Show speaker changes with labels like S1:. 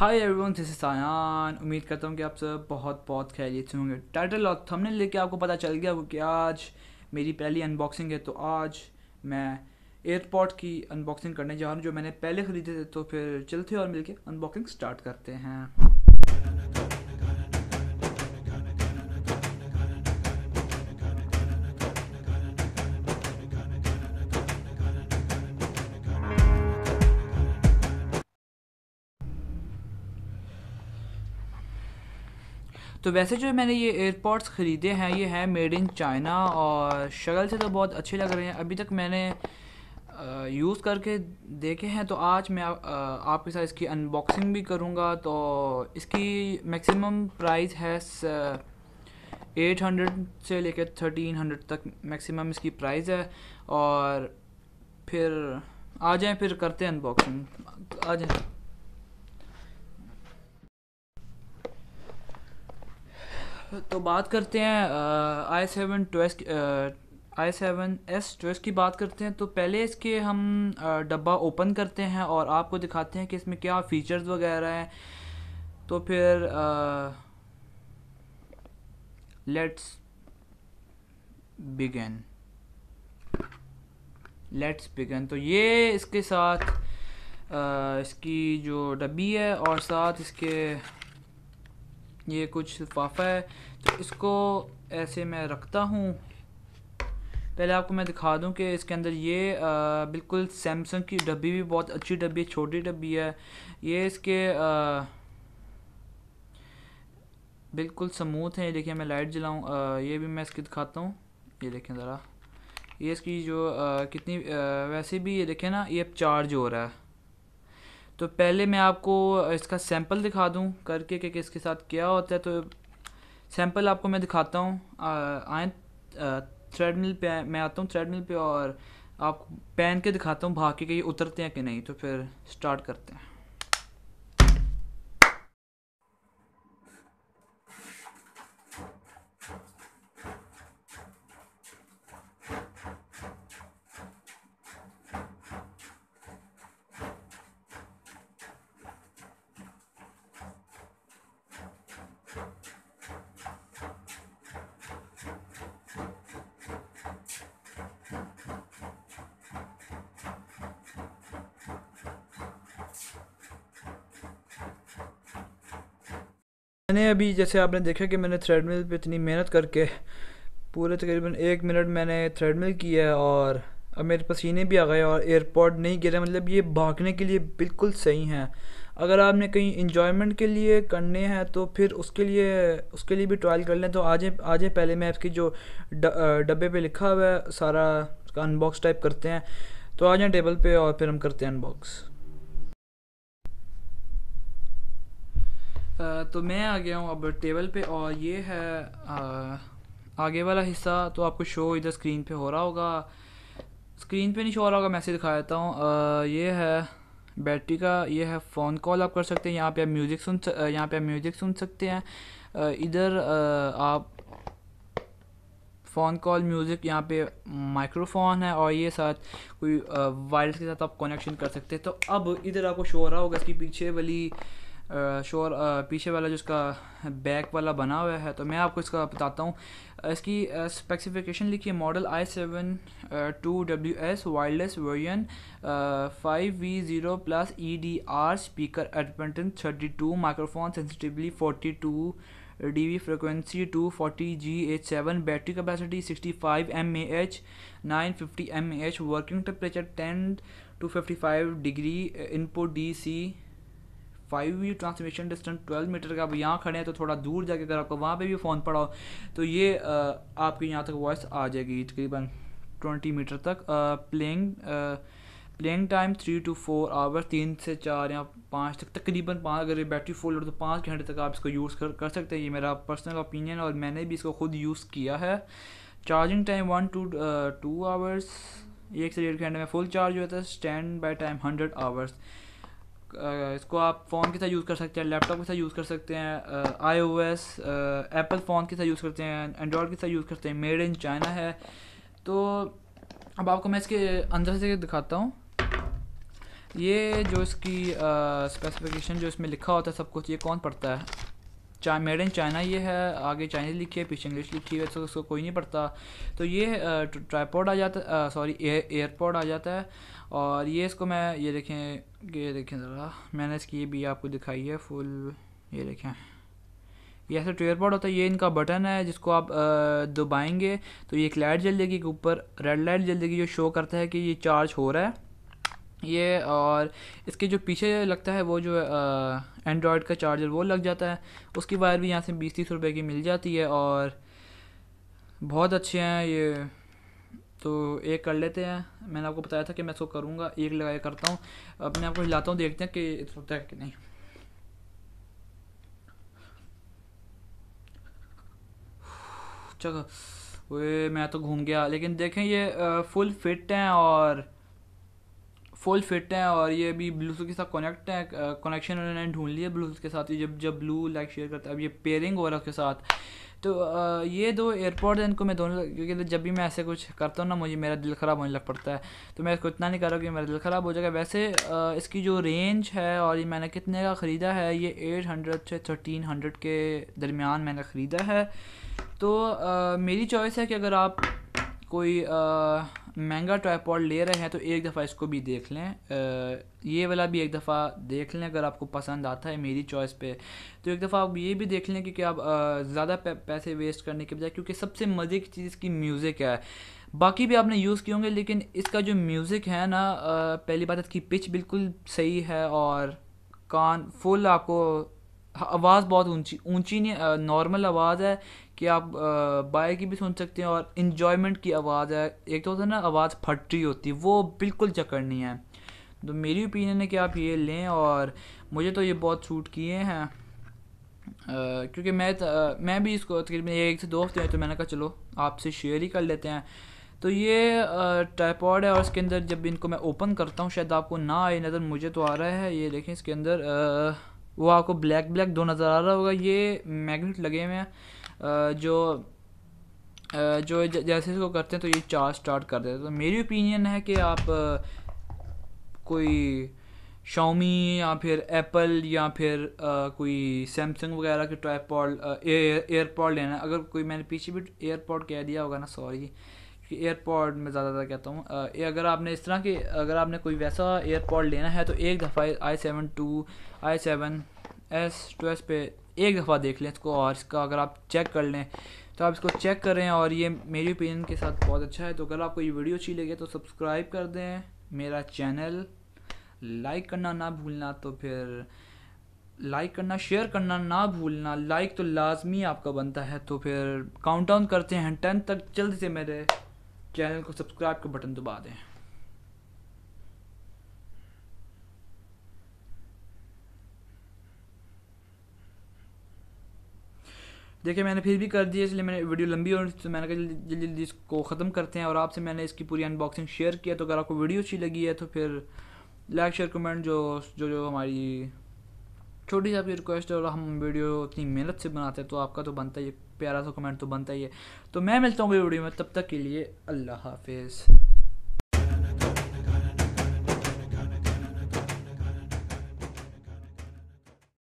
S1: hi everyone this is Aayan उम्मीद करता हूँ कि आप सब बहुत बहुत खैरियत से होंगे टाइटल और थंबनेल लेके आपको पता चल गया वो कि आज मेरी पहली अनबॉक्सिंग है तो आज मैं एयरपोर्ट की अनबॉक्सिंग करने जा रहा हूँ जो मैंने पहले ख़रीदे थे तो फिर चलते और मिलके अनबॉक्सिंग स्टार्ट करते हैं तो वैसे जो मैंने ये एयरपोर्ट्स ख़रीदे हैं ये हैं मेड इन चाइना और शक्ल से तो बहुत अच्छे लग रहे हैं अभी तक मैंने यूज़ करके देखे हैं तो आज मैं आ, आपके साथ इसकी अनबॉक्सिंग भी करूँगा तो इसकी मैक्सिमम प्राइस है एट हंड्रेड से लेकर थर्टीन हंड्रेड तक मैक्सिमम इसकी प्राइस है और फिर आ जाएं फिर करते हैं अनबॉक्सिंग आ जाएं तो बात करते हैं I seven I seven S जो की बात करते हैं तो पहले इसके हम डब्बा ओपन करते हैं और आपको दिखाते हैं कि इसमें क्या फ़ीचर्स वगैरह हैं तो फिर लेट्स बिगन लेट्स बिगन तो ये इसके साथ आ, इसकी जो डब्बी है और साथ इसके ये कुछ लिफाफा है तो इसको ऐसे मैं रखता हूँ पहले आपको मैं दिखा दूं कि इसके अंदर ये आ, बिल्कुल सैमसंग की डब्बी भी बहुत अच्छी डब्बी है छोटी डब्बी है ये इसके आ, बिल्कुल हैं है देखिए मैं लाइट जलाऊं ये भी मैं इसकी दिखाता हूँ ये देखें ज़रा ये इसकी जो आ, कितनी आ, वैसे भी ये देखें ना ये अब चार्ज हो रहा है तो पहले मैं आपको इसका सैंपल दिखा दूँ करके कि किसके साथ क्या होता है तो सैंपल आपको मैं दिखाता हूँ आए थ्रेडमिल पे मैं आता हूँ थ्रेडमिल पे और आप पहन के दिखाता हूँ भाग के कि ये उतरते हैं कि नहीं तो फिर स्टार्ट करते हैं मैंने अभी जैसे आपने देखा कि मैंने थ्रेडमिल पे पर इतनी मेहनत करके पूरे तकरीबन एक मिनट मैंने थ्रेडमिल किया है और अब मेरे पसीने भी आ गए और एयरपोर्ट नहीं गिरे मतलब ये भागने के लिए बिल्कुल सही हैं अगर आपने कहीं इंजॉयमेंट के लिए करने हैं तो फिर उसके लिए उसके लिए भी ट्रायल कर लें तो आज आज पहले मैं इसकी जो डब्बे पर लिखा हुआ है सारा उसका अनबॉक्स टाइप करते हैं तो आ जाएँ टेबल पर और फिर हम करते हैं अनबॉक्स तो मैं आ गया हूँ अब टेबल पे और ये है आ, आगे वाला हिस्सा तो आपको शो इधर स्क्रीन पे हो रहा होगा स्क्रीन पे नहीं शो हो रहा होगा मैसेज दिखा देता हूँ ये है बैटरी का ये है फ़ोन कॉल आप कर सकते हैं यहाँ पे आप म्यूज़िक सुन यहाँ पे आप म्यूज़िक सुन सकते हैं इधर आप फ़ोन कॉल म्यूज़िक यहाँ पे माइक्रोफोन है और ये साथ कोई वायरस के साथ आप कनेक्शन कर सकते हैं तो अब इधर आपको शो हो रहा होगा इसके पीछे वाली शोर पीछे वाला जो इसका बैक वाला बना हुआ है तो मैं आपको इसका बताता हूँ इसकी स्पेसिफिकेशन लिखिए model I seven two W S wireless version five V zero plus E D R speaker एडमेंटन thirty two microphone sensitively forty two D V frequency two forty G H seven battery capacity sixty five M A H nine fifty M A H working temperature ten two fifty five degree input D C five V transmission distance twelve metre का अब यहाँ खड़े हैं तो थोड़ा दूर जाके अगर आपको वहाँ पर भी फ़ोन पड़ा हो तो ये आपके यहाँ तक वॉइस आ जाएगी तकरीबन ट्वेंटी मीटर तक playing playing time three two four hour तीन से चार या पाँच तक तकरीबन पाँच अगर ये बैटरी फुल हो तो पाँच घंटे तक आप इसको यूज़ कर कर सकते हैं ये मेरा पर्सनल ओपिनियन और मैंने भी इसको खुद यूज़ किया है charging time one two two hours एक से डेढ़ घंटे में फुल चार्ज होता है standby time hundred hours इसको आप फ़ोन के साथ यूज़ कर सकते हैं लैपटॉप के साथ यूज़ कर सकते हैं I O S Apple phone के साथ यूज़ करते हैं एंड्रॉयड के साथ यूज़ करते हैं मेड इन चाइना है तो अब आपको मैं इसके अंदर से दिखाता हूँ ये जो इसकी स्पेसिफिकेशन जो इसमें लिखा होता है सब कुछ ये कौन पढ़ता है चाहे मेड इन चाइना ये है आगे चाइनीज़ लिखी है पीछे इंग्लिश लिखी है तो उसको कोई नहीं पढ़ता तो ये ट्राईपोड आ जाता सॉरी एयरपोड आ जाता है और ये इसको मैं ये देखें ये देखें ज़रा मैंने इसकी ये भी आपको दिखाई है फुल ये देखें ये ऐसा ट्वेयरपॉड होता है ये इनका बटन है जिसको आप दबाएंगे तो ये एक लाइट जल जाएगी ऊपर रेड लाइट जल देगी जो शो करता है कि ये चार्ज हो रहा है ये और इसके जो पीछे लगता है वो जो एंड्रॉयड का चार्जर वो लग जाता है उसकी वायर भी यहाँ से बीस तीस रुपये की मिल जाती है और बहुत अच्छे हैं ये तो एक कर लेते हैं मैंने आपको बताया था कि मैं इसको करूँगा एक लगाया करता हूँ अब मैं आपको हिलाता हूँ देखते हैं कि होता है कि नहीं चलो वे मैं तो घूम गया लेकिन देखें ये फुल फिट हैं और फुल फिट हैं और ये भी ब्लूटूथ के साथ कनेक्ट है कनेक्शन उन्होंने ढूंढ लिया ब्लूटूथ के साथ ये जब जब ब्लू लाइक शेयर करता है अब ये पेयरिंग हो रहा है उसके साथ तो आ, ये दो एयरपोर्ट हैं इनको मैं दोनों क्योंकि जब भी मैं ऐसे कुछ करता हूँ ना मुझे मेरा दिल ख़राब होने लग पड़ता है तो मैं इसको इतना नहीं कर रहा कि मेरा दिल ख़राब हो जाएगा वैसे आ, इसकी जो रेंज है और ये मैंने कितने का ख़रीदा है ये एट हंड्रेड से थर्टीन हंड्रेड के दरमियान मैंने ख़रीदा है तो आ, मेरी चॉइस है कि अगर आप कोई महंगा ट्राईपॉड ले रहे हैं तो एक दफ़ा इसको भी देख लें आ, ये वाला भी एक दफ़ा देख लें अगर आपको पसंद आता है मेरी चॉइस पे तो एक दफ़ा आप ये भी देख लें कि क्या आप ज़्यादा पैसे वेस्ट करने के बजाय क्योंकि सबसे मज़े की चीज़ इसकी म्यूज़िक है बाकी भी आपने यूज़ किए होंगे लेकिन इसका जो म्यूज़िक है ना पहली बात इसकी पिच बिल्कुल सही है और कान फुल आपको आवाज़ बहुत ऊंची ऊंची नहीं नॉर्मल आवाज़ है कि आप बाय की भी सुन सकते हैं और इन्जॉयमेंट की आवाज़ है एक तो होता है ना आवाज़ फट रही होती है वो बिल्कुल चकड़नी है तो मेरी ओपिनियन है कि आप ये लें और मुझे तो ये बहुत सूट किए हैं क्योंकि मैं मैं भी इसको तकरीबन एक से दो हफ्ते हैं तो मैंने कहा चलो आपसे शेयर ही कर लेते हैं तो ये टाइपॉड है और इसके अंदर जब इनको मैं ओपन करता हूँ शायद आपको ना आए नज़र मुझे तो आ रहा है ये देखें इसके अंदर वो आपको ब्लैक ब्लैक दो नज़र आ रहा होगा ये मैगनेट लगे हुए हैं जो जो जैसे इसको करते हैं तो ये चार्ज स्टार्ट कर देते हैं तो मेरी ओपिनियन है कि आप कोई शाओमी या फिर एप्पल या फिर आ, कोई सैमसंग वगैरह के ट्राईपॉड एयरपॉड लेना अगर कोई मैंने पीछे भी एयरपॉड कह दिया होगा ना सॉरी क्योंकि एयरपॉड में ज़्यादातर कहता हूँ अगर आपने इस तरह के अगर आपने कोई वैसा एयरपॉड लेना है तो एक दफ़ा I seven two I seven S two S पे एक दफ़ा देख लें इसको और इसका अगर आप चेक कर लें तो आप इसको चेक करें और ये मेरी ओपिनियन के साथ बहुत अच्छा है तो अगर आपको ये वीडियो अच्छी लगे तो सब्सक्राइब कर दें मेरा चैनल लाइक करना ना भूलना तो फिर लाइक करना शेयर करना ना भूलना लाइक तो लाजमी आपका बनता है तो फिर काउंट डाउन करते हैं टेंथ तक जल्दी से मेरे चैनल को सब्सक्राइब का बटन दबा दें देखिए मैंने फिर भी कर दिया इसलिए मैंने वीडियो लंबी और तो मैंने कहा जल्दी जल्दी इसको ख़त्म करते हैं और आपसे मैंने इसकी पूरी अनबॉक्सिंग शेयर किया तो अगर आपको वीडियो अच्छी लगी है तो फिर लाइक शेयर कमेंट जो जो जो हमारी छोटी सी आपकी रिक्वेस्ट है और हम वीडियो इतनी मेहनत से बनाते हैं तो आपका तो बनता ही प्यारा सा कमेंट तो बनता ही है तो मैं मिलता हूँ वीडियो में तब तक के लिए अल्लाह हाफिज़